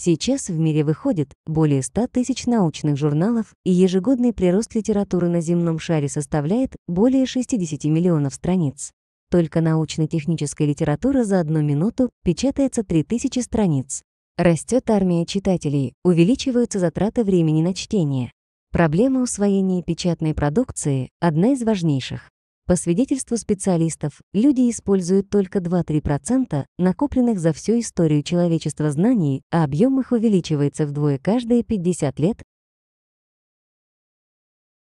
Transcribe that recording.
Сейчас в мире выходит более 100 тысяч научных журналов, и ежегодный прирост литературы на земном шаре составляет более 60 миллионов страниц. Только научно-техническая литература за одну минуту печатается 3000 страниц. Растет армия читателей, увеличиваются затраты времени на чтение. Проблема усвоения печатной продукции – одна из важнейших. По свидетельству специалистов, люди используют только 2-3% накопленных за всю историю человечества знаний, а объем их увеличивается вдвое каждые 50 лет